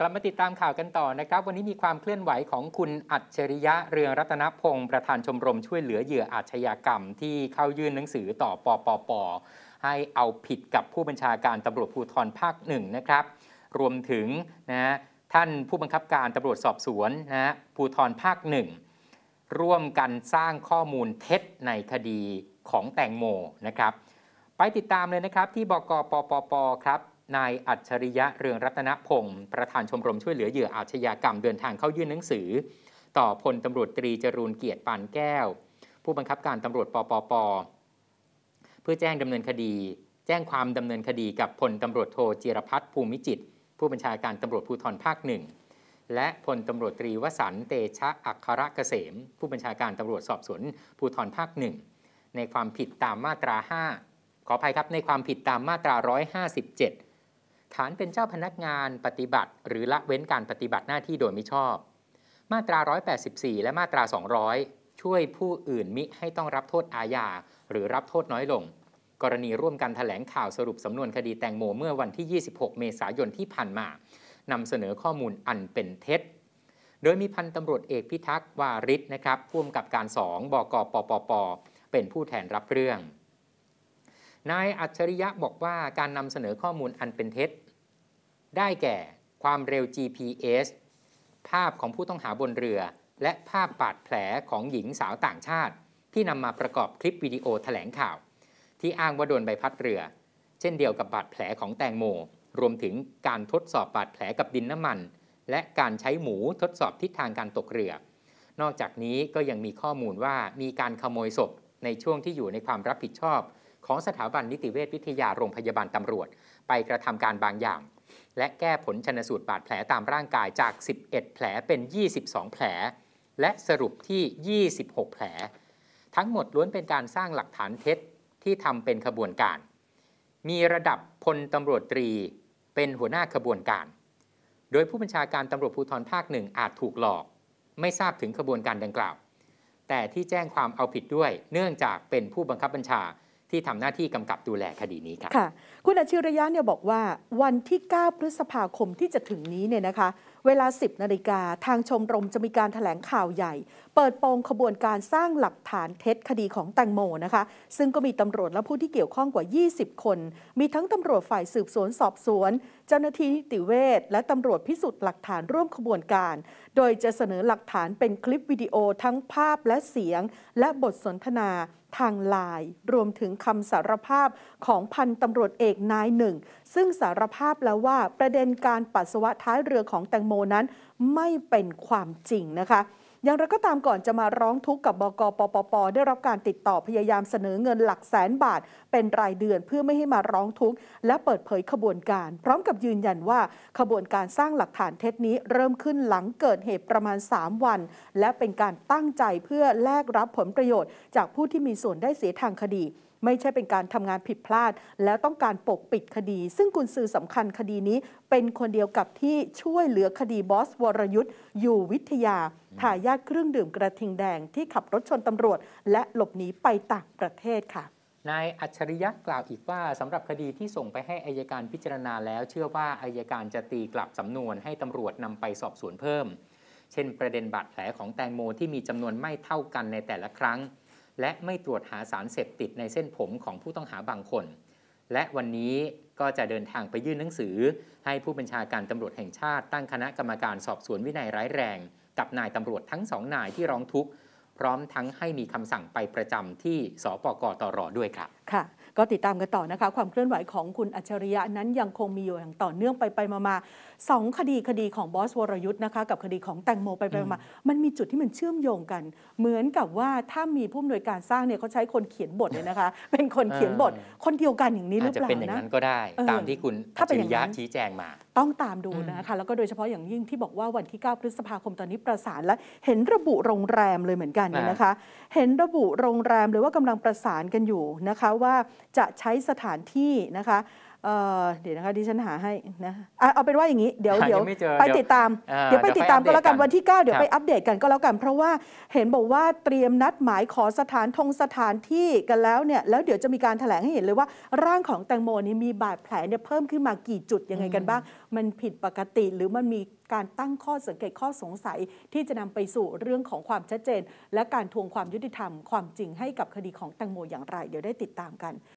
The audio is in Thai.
กลับมาติดตามข่าวกันต่อนะครับ วันนี้มีความเคลื่อนไหวของคุณอัจฉริยะ เรืองรัตนพงศ์ประธานชมรมช่วยเหลือเหยื่ออาชญากรรม ที่เข้ายื่นหนังสือต่อปปปให้เอาผิดกับผู้บัญชาการตำรวจภูธรภาคหนึ่งนะครับ รวมถึงนะท่านผู้บังคับการตำรวจสอบสวนนะภูธรภาคหนึ่งร่วมกันสร้างข้อมูลเท็จในคดีของแตงโมนะครับ ไปติดตามเลยนะครับที่บกปปปครับนายอัจฉริยะเรืองรัตนพงศ์ประธานชมรมช่วยเหลือเหยื่ออาชญากรรมเดินทางเข้ายื่นหนังสือ ต่อพลตำรวจตรีจรูนเกียรติปานแก้ว ผู้บังคับการตำรวจปปป เพื่อแจ้งดำเนินคดี แจ้งความดำเนินคดีกับพลตำรวจโทจิรพัฒน์ภูมิจิตผู้บัญชาการตำรวจภูธรภาคหนึ่งและพลตำรวจตรีวสัน์เตชะอัครเกษม ผู้บัญชาการตำรวจสอบสวนภูธรภาคหนึ่งในความผิดตามมาตรา 5 ขออภัยครับในความผิดตามมาตรา 157ฐานเป็นเจ้าพนักงานปฏิบัติหรือละเว้นการปฏิบัติหน้าที่โดยมิชอบ มาตรา 184 และมาตรา 200 ช่วยผู้อื่นมิให้ต้องรับโทษอาญา หรือรับโทษน้อยลง กรณีร่วมกันถแถลงข่าวสรุปสำนวนคดีแตงโมเมื่อวันที่ 26 เมษายนที่ผ่านมานำเสนอข้อมูลอันเป็นเท็จ โดยมีพันตำรวจเอกพิทักษ์วาริศนะครับผู้มกับการสองบกปปปเป็นผู้แทนรับเรื่องนายอัจฉริยะบอกว่าการนำเสนอข้อมูลอันเป็นเท็จได้แก่ความเร็ว GPS ภาพของผู้ต้องหาบนเรือ และภาพบาดแผลของหญิงสาวต่างชาติ ที่นำมาประกอบคลิปวิดีโอถแถลงข่าว ที่อ้างว่าโดนใบพัดเรือ เช่นเดียวกับบาดแผลของแตงโม รวมถึงการทดสอบบาดแผลกับดินน้ำมัน และการใช้หมูทดสอบทิศทางการตกเรือ นอกจากนี้ก็ยังมีข้อมูลว่ามีการขโมยศพในช่วงที่อยู่ในความรับผิดชอบ ของสถาบันนิติเวชวิทยาโรงพยาบาลตำรวจไปกระทำการบางอย่างและแก้ผลชนสูตรบาดแผลตามร่างกายจาก 11 แผลเป็น 22 แผล และสรุปที่ 26 แผล ทั้งหมดล้วนเป็นการสร้างหลักฐานเท็จที่ทำเป็นขบวนการ มีระดับพลตำรวจตรีเป็นหัวหน้าขบวนการ โดยผู้บัญชาการตำรวจภูธรภาคหนึ่งอาจถูกหลอก ไม่ทราบถึงขบวนการดังกล่าว แต่ที่แจ้งความเอาผิดด้วย เนื่องจากเป็นผู้บังคับบัญชาที่ทำหน้าที่กำกับดูแลคดีนี้ครับค่ะ คุณอาชิระยะเนี่ยบอกว่า วันที่ 9 พฤษภาคมที่จะถึงนี้เนี่ยนะคะ เวลา 10 นาฬิกาทางชมรมจะมีการถแถลงข่าวใหญ่เปิดโปงขบวนการสร้างหลักฐานเท็จคดีของแตงโมนะคะ ซึ่งก็มีตำรวจและผู้ที่เกี่ยวข้องกว่า 20 คน มีทั้งตำรวจฝ่ายสืบสวนสอบสวน เจ้าหน้าที่นิติเวช และตำรวจพิสูจน์หลักฐานร่วมขบวนการ โดยจะเสนอหลักฐานเป็นคลิปวิดีโอทั้งภาพและเสียง และบทสนทนาทางไลน์รวมถึงคำสารภาพของพันตำรวจเอกนายหนึ่ง ซึ่งสารภาพแล้วว่า ประเด็นการปัสสาวะท้ายเรือของแตงโมนั้นไม่เป็นความจริงนะคะอย่างไรก็ตามก่อนจะมาร้องทุกข์กับบกปปปได้รับการติดต่อพยายามเสนอเงินหลักแสนบาท เป็นรายเดือนเพื่อไม่ให้มาร้องทุกข์และเปิดเผยขบวนการ พร้อมกับยืนยันว่าขบวนการสร้างหลักฐานเท็จนี้เริ่มขึ้นหลังเกิดเหตุประมาณ 3 วัน และเป็นการตั้งใจเพื่อแลกรับผลประโยชน์จากผู้ที่มีส่วนได้เสียทางคดีไม่ใช่เป็นการทำงานผิดพลาดแล้วต้องการปกปิดคดี ซึ่งกุญสือสำคัญคดีนี้เป็นคนเดียวกับที่ช่วยเหลือคดีบอส วรยุทธ์อยู่วิทยาทายาทเครื่องดื่มกระทิงแดงที่ขับรถชนตำรวจและหลบหนีไปต่างประเทศค่ะนายอัจฉริยะกล่าวอีกว่า สำหรับคดีที่ส่งไปให้อายการพิจารณาแล้ว เชื่อว่าอายการจะตีกลับสำนวนให้ตำรวจนำไปสอบสวนเพิ่ม เช่น ประเด็นบาดแผลของแตงโม ที่มีจำนวนไม่เท่ากันในแต่ละครั้งและไม่ตรวจหาสารเสพติดในเส้นผมของผู้ต้องหาบางคน และวันนี้ก็จะเดินทางไปยื่นหนังสือ ให้ผู้บัญชาการตำรวจแห่งชาติตั้งคณะกรรมการสอบสวนวินัยร้ายแรง กับนายตำรวจทั้งสองนายที่ร้องทุกข์ พร้อมทั้งให้มีคำสั่งไปประจำที่สปกตรด้วยครับค่ะก็ติดตามกันต่อนะคะความเคลื่อนไหวของคุณอัจฉริยะนั้นยังคงมีอยู่อย่างต่อเนื่องไปไปมามาสองคดีคดีของบอสวรยุทธ์นะคะ กับคดีของแตงโมไปไปมามันมีจุดที่มันเชื่อมโยงกัน เหมือนกับว่าถ้ามีผู้อำนวยการสร้างเนี่ยเขาใช้คนเขียนบทเลยนะคะ เป็นคนเขียนบท คนเดียวกันอย่างนี้หรือเปล่านะจะเป็นอย่างนั้น ก็ได้ตามที่คุณอัจฉริยะชี้แจงมา ต้องตามดูนะคะแล้วก็โดยเฉพาะอย่างยิ่งที่บอกว่าวันที่ 9 พฤษภาคมตอนนี้ประสาน และเห็นระบุโรงแรมเลยเหมือนกันนะคะ เห็นระบุโรงแรมเลยว่ากำลังประสานกันอยู่นะคะว่าจะใช้สถานที่นะคะเดี๋ยวนะคะดิฉันหาให้นะเอาเป็นว่าอย่างนี้ เดี๋ยวเดี๋ยวไปติดตามเดี๋ยวไปติดตามก็แล้วกันว่ัเกนที่ 9 เดี๋ยวไปอัปเดตกันก็แล้วกันเพราะว่าเห็นบอกว่าเตรียมนัดหมายขอสถานทงสถานที่กันแล้วเนี่ยแล้วเดี๋ยวจะมีการแถลงให้เห็นเลยว่า ร่างของแตงโมนี่มีบาดแผลเนี่ยเพิ่มขึ้นมากี่จุดยังไงกันบ้าง มันผิดปกติ หรือมันมีการตั้งข้อสังเกตข้อสงสัยที่จะนำไปสู่เรื่องของความชัดเจนและการทวงความยุติธรรมความจริงให้กับคดีของแตงโมอย่างไรเดี๋ยวได้ติดตามกัน